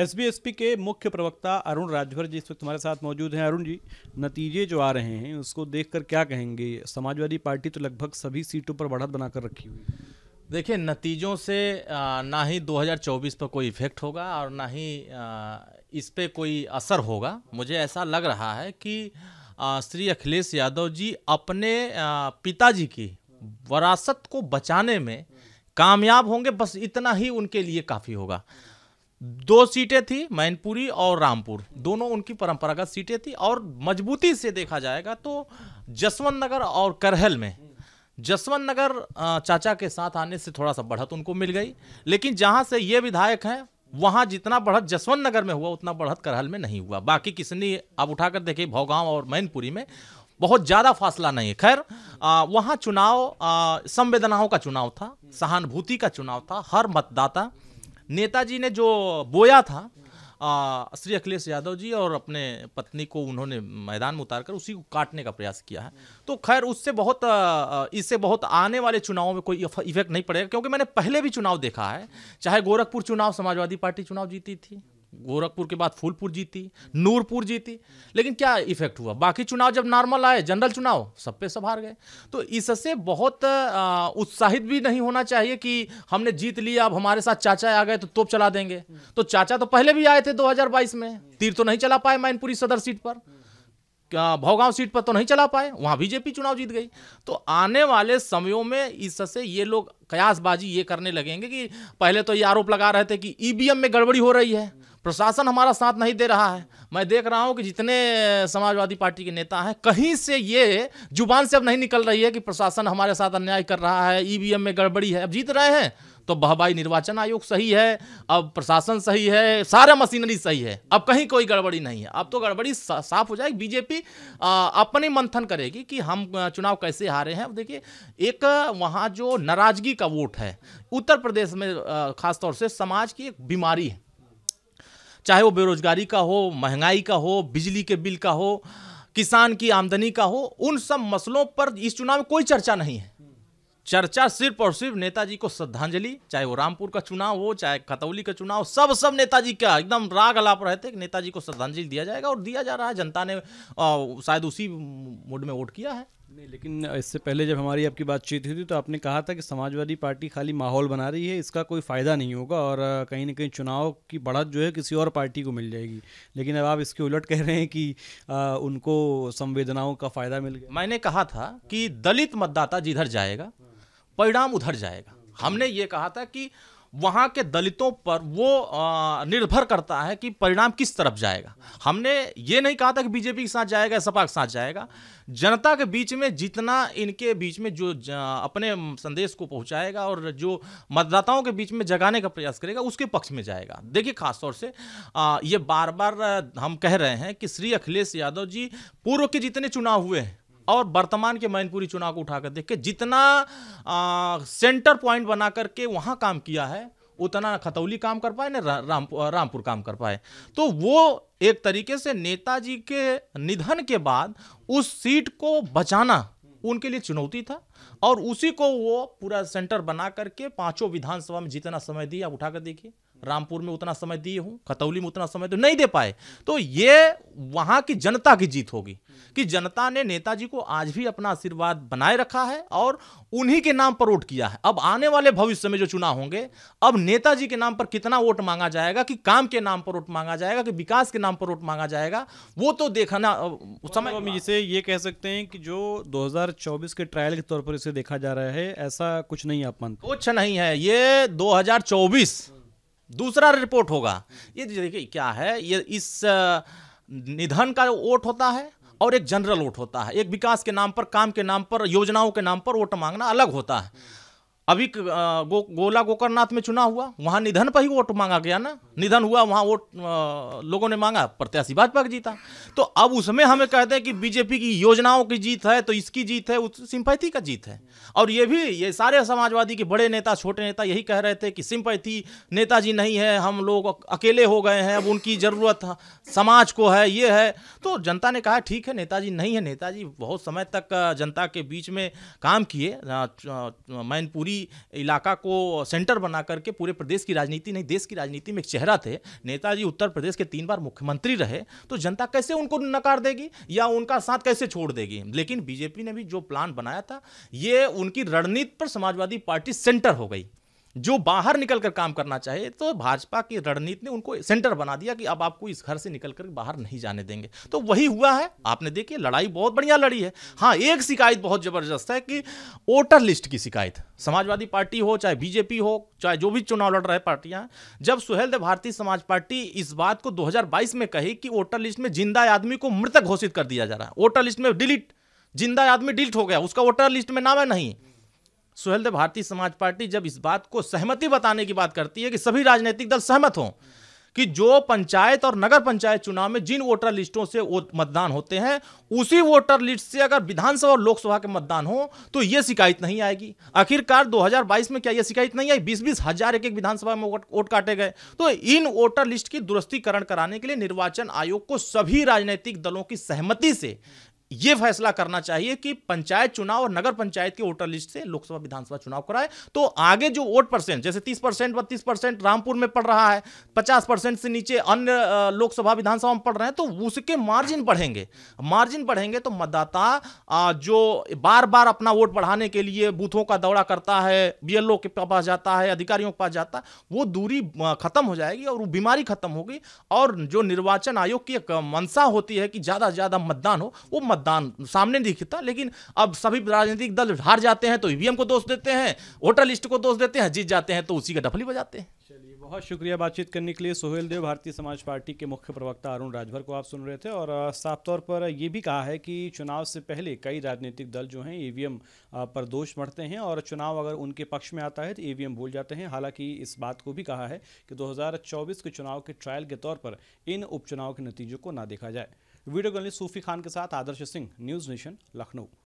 SBSP के मुख्य प्रवक्ता अरुण राजभर जी इस वक्त हमारे साथ मौजूद हैं अरुण जी नतीजे जो आ रहे हैं उसको देखकर क्या कहेंगे समाजवादी पार्टी तो लगभग सभी सीटों पर बढ़त बनाकर रखी हुई देखिए नतीजों से ना ही 2024 पर कोई इफेक्ट होगा और ना ही इस पर कोई असर होगा मुझे ऐसा लग रहा है कि श्री अखिलेश यादव जी अपने पिताजी की वरासत को बचाने में कामयाब होंगे बस इतना ही उनके लिए काफ़ी होगा दो सीटें थी मैनपुरी और रामपुर दोनों उनकी परंपरागत सीटें थी और मजबूती से देखा जाएगा तो जसवंत नगर और करहल में जसवंत नगर चाचा के साथ आने से थोड़ा सा बढ़त उनको मिल गई लेकिन जहाँ से ये विधायक हैं वहाँ जितना बढ़त जसवंत नगर में हुआ उतना बढ़त करहल में नहीं हुआ बाकी किसनी आप उठाकर देखिए भौगांव और मैनपुरी में बहुत ज़्यादा फासला नहीं है खैर वहाँ चुनाव संवेदनाओं का चुनाव था सहानुभूति का चुनाव था हर मतदाता नेताजी ने जो बोया था आ, श्री अखिलेश यादव जी और अपने पत्नी को उन्होंने मैदान में उतार कर उसी को काटने का प्रयास किया है तो खैर उससे बहुत इससे बहुत आने वाले चुनावों में कोई इफेक्ट नहीं पड़ेगा क्योंकि मैंने पहले भी चुनाव देखा है चाहे गोरखपुर चुनाव समाजवादी पार्टी चुनाव जीती थी गोरखपुर के बाद फूलपुर जीती नूरपुर जीती लेकिन क्या इफेक्ट हुआ बाकी चुनाव जब नॉर्मल आए जनरल चुनाव सब पे सब हार गए तो इससे बहुत उत्साहित भी नहीं होना चाहिए कि हमने जीत लिया अब हमारे साथ चाचा आ गए तो तोप चला देंगे तो चाचा तो पहले भी आए थे 2022 में तीर तो नहीं चला पाए मैनपुरी सदर सीट पर भौगांव सीट पर तो नहीं चला पाए वहाँ बीजेपी चुनाव जीत गई तो आने वाले समयों में इससे ये लोग कयासबाजी ये करने लगेंगे कि पहले तो ये आरोप लगा रहे थे कि ईवीएम में गड़बड़ी हो रही है प्रशासन हमारा साथ नहीं दे रहा है मैं देख रहा हूँ कि जितने समाजवादी पार्टी के नेता हैं कहीं से ये जुबान से अब नहीं निकल रही है कि प्रशासन हमारे साथ अन्याय कर रहा है ईवीएम में गड़बड़ी है अब जीत रहे हैं तो बहबाई निर्वाचन आयोग सही है अब प्रशासन सही है सारा मशीनरी सही है अब कहीं कोई गड़बड़ी नहीं है अब तो गड़बड़ी सा, साफ हो जाएगी बीजेपी अपने मंथन करेगी कि हम चुनाव कैसे हारे हैं अब देखिए एक वहाँ जो नाराजगी का वोट है उत्तर प्रदेश में खासतौर से समाज की एक बीमारी है चाहे वो बेरोजगारी का हो महंगाई का हो बिजली के बिल का हो किसान की आमदनी का हो उन सब मसलों पर इस चुनाव में कोई चर्चा नहीं है चर्चा सिर्फ और सिर्फ नेताजी को श्रद्धांजलि चाहे वो रामपुर का चुनाव हो चाहे खतौली का चुनाव सब सब नेताजी का एकदम राग अलाप रहे थे कि नेताजी को श्रद्धांजलि दिया जाएगा और दिया जा रहा है जनता ने शायद उसी मूड में वोट किया है नहीं लेकिन इससे पहले जब हमारी आपकी बातचीत हुई थी तो आपने कहा था कि समाजवादी पार्टी खाली माहौल बना रही है इसका कोई फ़ायदा नहीं होगा और कहीं ना कहीं चुनाव की बढ़त जो है किसी और पार्टी को मिल जाएगी लेकिन अब आप इसके उलट कह रहे हैं कि आ, उनको संवेदनाओं का फ़ायदा मिल गया मैंने कहा था कि दलित मतदाता जिधर जाएगा परिणाम उधर जाएगा हमने ये कहा था कि वहाँ के दलितों पर वो निर्भर करता है कि परिणाम किस तरफ जाएगा हमने ये नहीं कहा था कि बीजेपी के साथ जाएगा सपा के साथ जाएगा जनता के बीच में जितना इनके बीच में जो अपने संदेश को पहुंचाएगा और जो मतदाताओं के बीच में जगाने का प्रयास करेगा उसके पक्ष में जाएगा देखिए खासतौर से ये बार बार हम कह रहे हैं कि श्री अखिलेश यादव जी पूर्व के जितने चुनाव हुए हैं और वर्तमान के मैनपुरी चुनाव को उठाकर देख के जितना आ, सेंटर पॉइंट बना करके वहाँ काम किया है उतना खतौली काम कर पाए ना राम रामपुर काम कर पाए तो वो एक तरीके से नेताजी के निधन के बाद उस सीट को बचाना उनके लिए चुनौती था और उसी को वो पूरा सेंटर बना करके पांचों विधानसभा में जितना समय दिया उठाकर देखिए रामपुर में उतना समय दिए हूँ खतौली में उतना समय तो नहीं दे पाए तो ये वहाँ की जनता की जीत होगी कि जनता ने नेताजी को आज भी अपना आशीर्वाद बनाए रखा है और उन्हीं के नाम पर वोट किया है अब आने वाले भविष्य में जो चुनाव होंगे अब नेताजी के नाम पर कितना वोट मांगा जाएगा कि काम के नाम पर वोट मांगा जाएगा कि विकास के नाम पर वोट मांगा जाएगा वो तो देखना उस समय हम इसे ये कह सकते हैं कि जो 2024 के ट्रायल के तौर पर इसे देखा जा रहा है ऐसा कुछ नहीं आप मानते कुछ नहीं है ये दो दूसरा रिपोर्ट होगा ये तो देखिए क्या है ये इस निधन का वोट होता है और एक जनरल वोट होता है एक विकास के नाम पर काम के नाम पर योजनाओं के नाम पर वोट मांगना अलग होता है अभी गो, गोला गोकरनाथ में चुनाव हुआ वहाँ निधन पर ही वोट मांगा गया ना निधन हुआ वहाँ वोट लोगों ने मांगा प्रत्याशी भाजपा की जीता तो अब उसमें हमें कहते हैं कि बीजेपी की योजनाओं की जीत है तो इसकी जीत है उस सिंपैथी का जीत है और ये भी ये सारे समाजवादी के बड़े नेता छोटे नेता यही कह रहे थे कि सिंपैथी नेताजी नहीं है हम लोग अकेले हो गए हैं अब उनकी ज़रूरत समाज को है ये है तो जनता ने कहा ठीक है नेताजी नहीं है नेताजी बहुत समय तक जनता के बीच में काम किए मैनपुरी इलाका को सेंटर बना करके पूरे प्रदेश की राजनीति नहीं देश की राजनीति में एक चेहरा थे नेताजी उत्तर प्रदेश के तीन बार मुख्यमंत्री रहे तो जनता कैसे उनको नकार देगी या उनका साथ कैसे छोड़ देगी लेकिन बीजेपी ने भी जो प्लान बनाया था ये उनकी रणनीति पर समाजवादी पार्टी सेंटर हो गई जो बाहर निकलकर काम करना चाहिए तो भाजपा की रणनीति ने उनको सेंटर बना दिया कि अब आपको इस घर से निकलकर बाहर नहीं जाने देंगे तो वही हुआ है आपने देखिए लड़ाई बहुत बढ़िया लड़ी है हाँ एक शिकायत बहुत ज़बरदस्त है कि वोटर लिस्ट की शिकायत समाजवादी पार्टी हो चाहे बीजेपी हो चाहे जो भी चुनाव लड़ रहे पार्टियां जब सुहेल दे भारतीय समाज पार्टी इस बात को दो में कही कि वोटर लिस्ट में जिंदा आदमी को मृतक घोषित कर दिया जा रहा है वोटर लिस्ट में डिलीट जिंदा आदमी डिलीट हो गया उसका वोटर लिस्ट में नाम है नहीं सुहेल देव भारतीय समाज पार्टी जब इस बात को सहमति बताने की बात करती है कि सभी राजनीतिक दल सहमत हों कि जो पंचायत और नगर पंचायत चुनाव में जिन वोटर लिस्टों से वो मतदान होते हैं उसी वोटर लिस्ट से अगर विधानसभा और लोकसभा के मतदान हो तो ये शिकायत नहीं आएगी आखिरकार 2022 में क्या ये शिकायत नहीं आई बीस बीस हजार एक एक विधानसभा में वोट काटे गए तो इन वोटर लिस्ट की दुरुस्तीकरण कराने के लिए निर्वाचन आयोग को सभी राजनीतिक दलों की सहमति से यह फैसला करना चाहिए कि पंचायत चुनाव और नगर पंचायत के वोटर लिस्ट से लोकसभा विधानसभा चुनाव कराए तो आगे जो वोट परसेंट जैसे तीस परसेंट बत्तीस परसेंट रामपुर में पड़ रहा है पचास परसेंट से नीचे अन्य लोकसभा विधानसभा में पड़ रहे हैं तो उसके मार्जिन बढ़ेंगे मार्जिन बढ़ेंगे तो मतदाता जो बार बार अपना वोट बढ़ाने के लिए बूथों का दौरा करता है बीएलओ के पास जाता है अधिकारियों के पास जाता है वो दूरी खत्म हो जाएगी और वो बीमारी खत्म होगी और जो निर्वाचन आयोग की एक मंशा होती है कि ज़्यादा से ज़्यादा मतदान हो वो मतदान सामने दिखता लेकिन अब सभी राजनीतिक दल हार जाते हैं तो ईवीएम को दोष देते हैं वोटर लिस्ट को दोष देते हैं जीत जाते हैं तो उसी का डफली बजाते हैं चलिए बहुत शुक्रिया बातचीत करने के लिए सोहेल देव भारतीय समाज पार्टी के मुख्य प्रवक्ता अरुण राजभर को आप सुन रहे थे और साफ तौर पर ये भी कहा है कि चुनाव से पहले कई राजनीतिक दल जो हैं ईवीएम पर दोष मढ़ते हैं और चुनाव अगर उनके पक्ष में आता है तो ईवीएम भूल जाते हैं हालांकि इस बात को भी कहा है कि दो के चुनाव के ट्रायल के तौर पर इन उपचुनाव के नतीजों को ना देखा जाए वीडियो गर्नलिस्ट सूफी खान के साथ आदर्श सिंह न्यूज़ नेशन लखनऊ